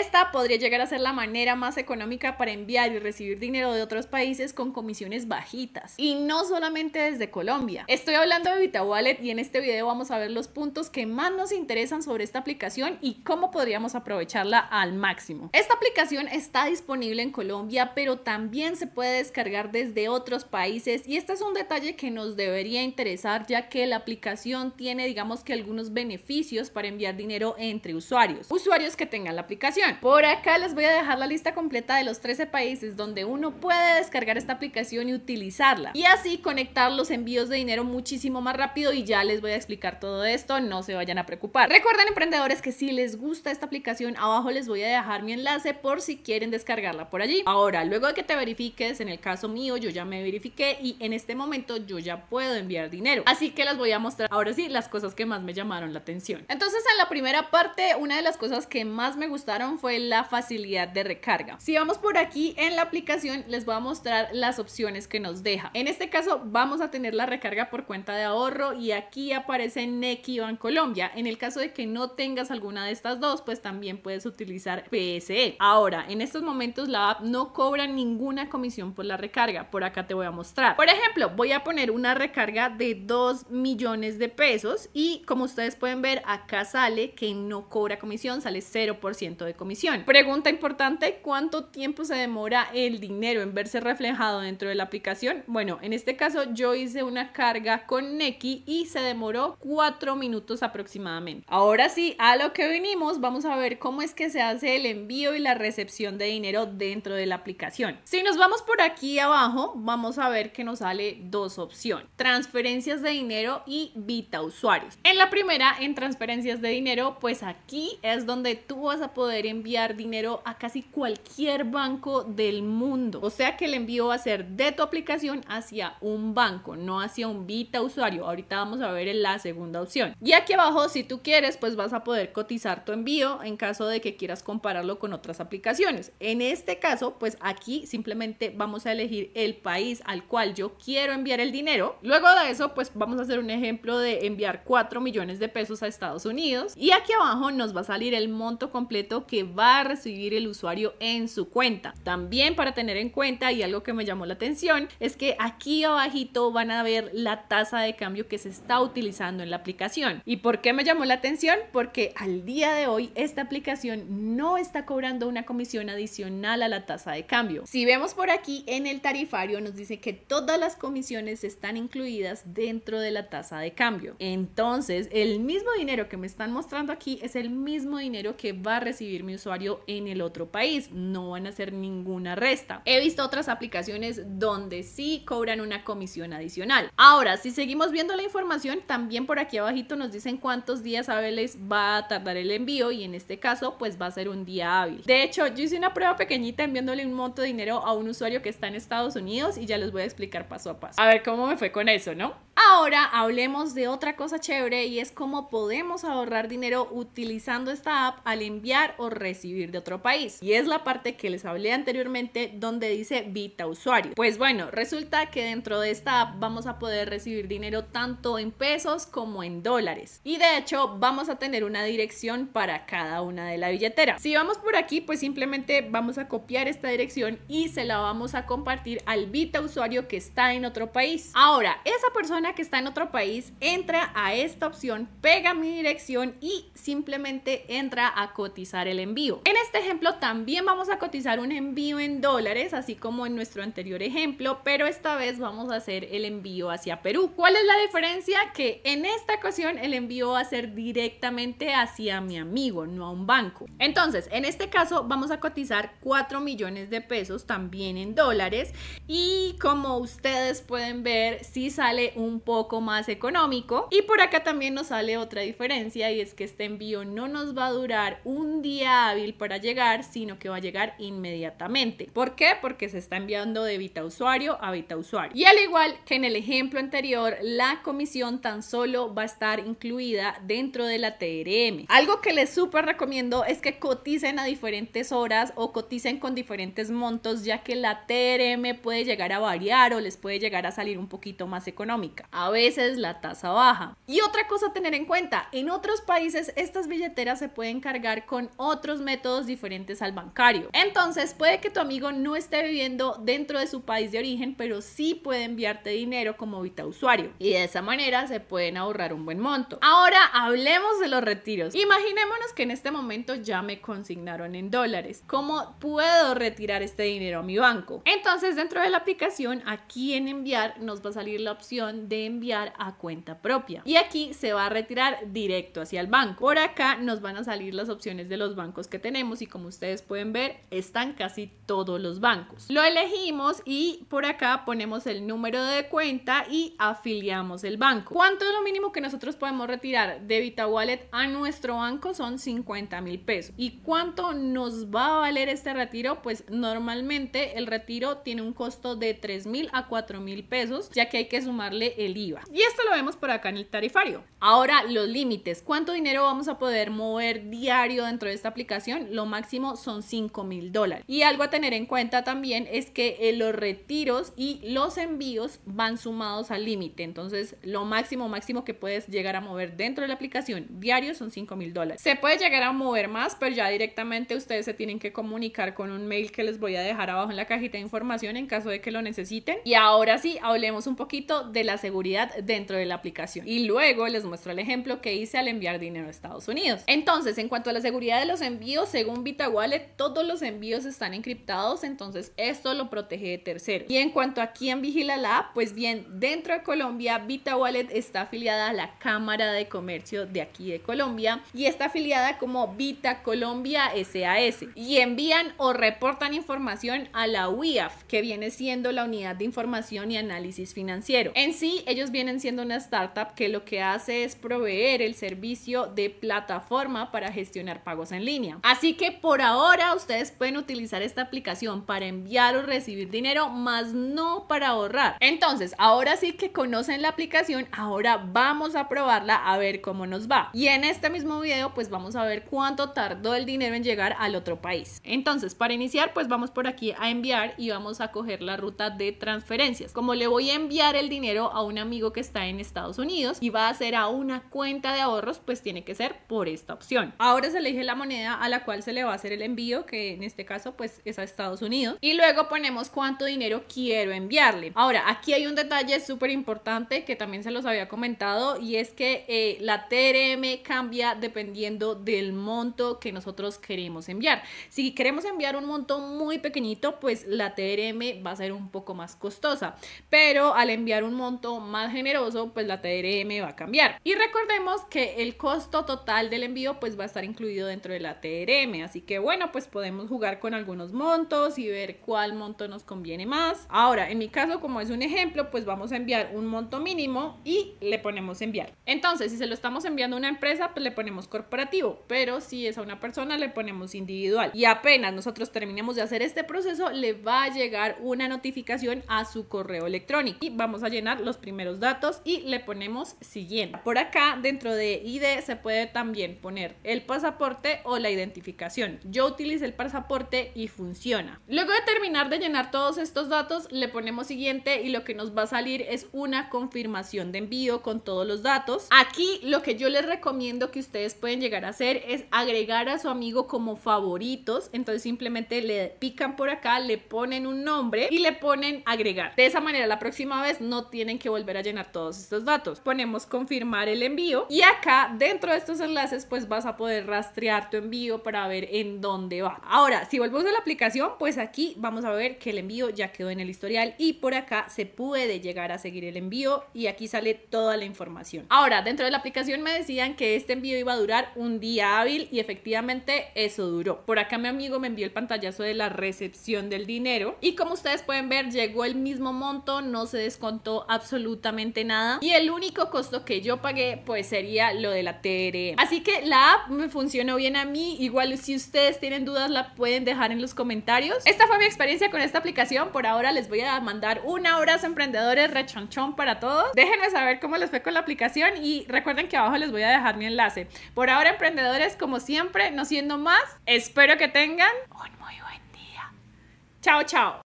Esta podría llegar a ser la manera más económica para enviar y recibir dinero de otros países con comisiones bajitas. Y no solamente desde Colombia. Estoy hablando de VitaWallet y en este video vamos a ver los puntos que más nos interesan sobre esta aplicación y cómo podríamos aprovecharla al máximo. Esta aplicación está disponible en Colombia, pero también se puede descargar desde otros países y este es un detalle que nos debería interesar ya que la aplicación tiene digamos que algunos beneficios para enviar dinero entre usuarios. Usuarios que tengan la aplicación por acá les voy a dejar la lista completa de los 13 países donde uno puede descargar esta aplicación y utilizarla. Y así conectar los envíos de dinero muchísimo más rápido y ya les voy a explicar todo esto, no se vayan a preocupar. Recuerden emprendedores que si les gusta esta aplicación, abajo les voy a dejar mi enlace por si quieren descargarla por allí. Ahora, luego de que te verifiques, en el caso mío yo ya me verifiqué y en este momento yo ya puedo enviar dinero. Así que les voy a mostrar ahora sí las cosas que más me llamaron la atención. Entonces en la primera parte, una de las cosas que más me gustaron fue la facilidad de recarga. Si vamos por aquí en la aplicación, les voy a mostrar las opciones que nos deja. En este caso, vamos a tener la recarga por cuenta de ahorro y aquí aparece en Colombia. En el caso de que no tengas alguna de estas dos, pues también puedes utilizar PSE. Ahora, en estos momentos la app no cobra ninguna comisión por la recarga. Por acá te voy a mostrar. Por ejemplo, voy a poner una recarga de 2 millones de pesos y como ustedes pueden ver, acá sale que no cobra comisión, sale 0% de comisión. Pregunta importante, ¿cuánto tiempo se demora el dinero en verse reflejado dentro de la aplicación? Bueno, en este caso yo hice una carga con Neki y se demoró cuatro minutos aproximadamente. Ahora sí, a lo que vinimos, vamos a ver cómo es que se hace el envío y la recepción de dinero dentro de la aplicación. Si nos vamos por aquí abajo, vamos a ver que nos sale dos opciones, transferencias de dinero y Vita usuarios. En la primera, en transferencias de dinero, pues aquí es donde tú vas a poder enviar dinero a casi cualquier banco del mundo. O sea que el envío va a ser de tu aplicación hacia un banco, no hacia un Vita usuario. Ahorita vamos a ver la segunda opción. Y aquí abajo, si tú quieres, pues vas a poder cotizar tu envío en caso de que quieras compararlo con otras aplicaciones. En este caso, pues aquí simplemente vamos a elegir el país al cual yo quiero enviar el dinero. Luego de eso, pues vamos a hacer un ejemplo de enviar 4 millones de pesos a Estados Unidos. Y aquí abajo nos va a salir el monto completo que va a recibir el usuario en su cuenta. También para tener en cuenta y algo que me llamó la atención es que aquí abajito van a ver la tasa de cambio que se está utilizando en la aplicación. ¿Y por qué me llamó la atención? Porque al día de hoy esta aplicación no está cobrando una comisión adicional a la tasa de cambio. Si vemos por aquí en el tarifario nos dice que todas las comisiones están incluidas dentro de la tasa de cambio. Entonces, el mismo dinero que me están mostrando aquí es el mismo dinero que va a recibir mi usuario en el otro país. No van a hacer ninguna resta. He visto otras aplicaciones donde sí cobran una comisión adicional. Ahora, si seguimos viendo la información, también por aquí abajito nos dicen cuántos días hábiles va a tardar el envío y en este caso pues va a ser un día hábil. De hecho, yo hice una prueba pequeñita enviándole un monto de dinero a un usuario que está en Estados Unidos y ya les voy a explicar paso a paso. A ver cómo me fue con eso, ¿no? Ahora hablemos de otra cosa chévere y es cómo podemos ahorrar dinero utilizando esta app al enviar o recibir de otro país. Y es la parte que les hablé anteriormente donde dice Vita Usuario. Pues bueno, resulta que dentro de esta app vamos a poder recibir dinero tanto en pesos como en dólares. Y de hecho vamos a tener una dirección para cada una de la billetera. Si vamos por aquí, pues simplemente vamos a copiar esta dirección y se la vamos a compartir al Vita Usuario que está en otro país. Ahora, esa persona que está en otro país, entra a esta opción, pega mi dirección y simplemente entra a cotizar el envío. En este ejemplo también vamos a cotizar un envío en dólares, así como en nuestro anterior ejemplo, pero esta vez vamos a hacer el envío hacia Perú. ¿Cuál es la diferencia? Que en esta ocasión el envío va a ser directamente hacia mi amigo, no a un banco. Entonces, en este caso vamos a cotizar 4 millones de pesos también en dólares y como ustedes pueden ver, si sale un poco más económico. Y por acá también nos sale otra diferencia y es que este envío no nos va a durar un día hábil para llegar, sino que va a llegar inmediatamente. ¿Por qué? Porque se está enviando de Vita usuario a Vita usuario. Y al igual que en el ejemplo anterior, la comisión tan solo va a estar incluida dentro de la TRM. Algo que les súper recomiendo es que coticen a diferentes horas o coticen con diferentes montos, ya que la TRM puede llegar a variar o les puede llegar a salir un poquito más económica a veces la tasa baja. Y otra cosa a tener en cuenta, en otros países estas billeteras se pueden cargar con otros métodos diferentes al bancario. Entonces puede que tu amigo no esté viviendo dentro de su país de origen, pero sí puede enviarte dinero como Vita usuario. Y de esa manera se pueden ahorrar un buen monto. Ahora hablemos de los retiros. Imaginémonos que en este momento ya me consignaron en dólares. ¿Cómo puedo retirar este dinero a mi banco? Entonces dentro de la aplicación, aquí en enviar nos va a salir la opción de enviar a cuenta propia. Y aquí se va a retirar directo hacia el banco. Por acá nos van a salir las opciones de los bancos que tenemos y como ustedes pueden ver, están casi todos los bancos. Lo elegimos y por acá ponemos el número de cuenta y afiliamos el banco. ¿Cuánto es lo mínimo que nosotros podemos retirar de VitaWallet Wallet a nuestro banco? Son 50 mil pesos. ¿Y cuánto nos va a valer este retiro? Pues normalmente el retiro tiene un costo de 3 mil a 4 mil pesos, ya que hay que sumarle el y esto lo vemos por acá en el tarifario. Ahora, los límites. ¿Cuánto dinero vamos a poder mover diario dentro de esta aplicación? Lo máximo son 5 mil dólares. Y algo a tener en cuenta también es que eh, los retiros y los envíos van sumados al límite. Entonces, lo máximo, máximo que puedes llegar a mover dentro de la aplicación diario son 5 mil dólares. Se puede llegar a mover más, pero ya directamente ustedes se tienen que comunicar con un mail que les voy a dejar abajo en la cajita de información en caso de que lo necesiten. Y ahora sí, hablemos un poquito de la seguridad dentro de la aplicación. Y luego les muestro el ejemplo que hice al enviar dinero a Estados Unidos. Entonces, en cuanto a la seguridad de los envíos, según wallet todos los envíos están encriptados, entonces esto lo protege de terceros. Y en cuanto a quién vigila la app, pues bien, dentro de Colombia, wallet está afiliada a la Cámara de Comercio de aquí de Colombia y está afiliada como Vita Colombia SAS y envían o reportan información a la UIAF, que viene siendo la Unidad de Información y Análisis Financiero. En sí, ellos vienen siendo una startup que lo que hace es proveer el servicio de plataforma para gestionar pagos en línea. Así que por ahora ustedes pueden utilizar esta aplicación para enviar o recibir dinero, más no para ahorrar. Entonces, ahora sí que conocen la aplicación, ahora vamos a probarla a ver cómo nos va. Y en este mismo video pues vamos a ver cuánto tardó el dinero en llegar al otro país. Entonces, para iniciar pues vamos por aquí a enviar y vamos a coger la ruta de transferencias. Como le voy a enviar el dinero a una amigo que está en Estados Unidos y va a hacer a una cuenta de ahorros, pues tiene que ser por esta opción. Ahora se elige la moneda a la cual se le va a hacer el envío, que en este caso pues es a Estados Unidos. Y luego ponemos cuánto dinero quiero enviarle. Ahora, aquí hay un detalle súper importante que también se los había comentado y es que eh, la TRM cambia dependiendo del monto que nosotros queremos enviar. Si queremos enviar un monto muy pequeñito, pues la TRM va a ser un poco más costosa. Pero al enviar un monto más generoso, pues la TRM va a cambiar. Y recordemos que el costo total del envío pues va a estar incluido dentro de la TRM, así que bueno, pues podemos jugar con algunos montos y ver cuál monto nos conviene más. Ahora, en mi caso, como es un ejemplo, pues vamos a enviar un monto mínimo y le ponemos enviar. Entonces, si se lo estamos enviando a una empresa, pues le ponemos corporativo, pero si es a una persona, le ponemos individual. Y apenas nosotros terminemos de hacer este proceso, le va a llegar una notificación a su correo electrónico y vamos a llenar los primeros primeros datos y le ponemos siguiente. Por acá, dentro de ID, se puede también poner el pasaporte o la identificación. Yo utilicé el pasaporte y funciona. Luego de terminar de llenar todos estos datos, le ponemos siguiente y lo que nos va a salir es una confirmación de envío con todos los datos. Aquí lo que yo les recomiendo que ustedes pueden llegar a hacer es agregar a su amigo como favoritos. Entonces simplemente le pican por acá, le ponen un nombre y le ponen agregar. De esa manera la próxima vez no tienen que volver a llenar todos estos datos. Ponemos confirmar el envío y acá dentro de estos enlaces pues vas a poder rastrear tu envío para ver en dónde va. Ahora, si volvemos a la aplicación, pues aquí vamos a ver que el envío ya quedó en el historial y por acá se puede llegar a seguir el envío y aquí sale toda la información. Ahora, dentro de la aplicación me decían que este envío iba a durar un día hábil y efectivamente eso duró. Por acá mi amigo me envió el pantallazo de la recepción del dinero y como ustedes pueden ver llegó el mismo monto, no se descontó absolutamente absolutamente nada. Y el único costo que yo pagué pues sería lo de la TRE. Así que la app me funcionó bien a mí. Igual si ustedes tienen dudas la pueden dejar en los comentarios. Esta fue mi experiencia con esta aplicación. Por ahora les voy a mandar un abrazo emprendedores rechonchón para todos. Déjenme saber cómo les fue con la aplicación y recuerden que abajo les voy a dejar mi enlace. Por ahora emprendedores como siempre, no siendo más, espero que tengan un muy buen día. Chao, chao.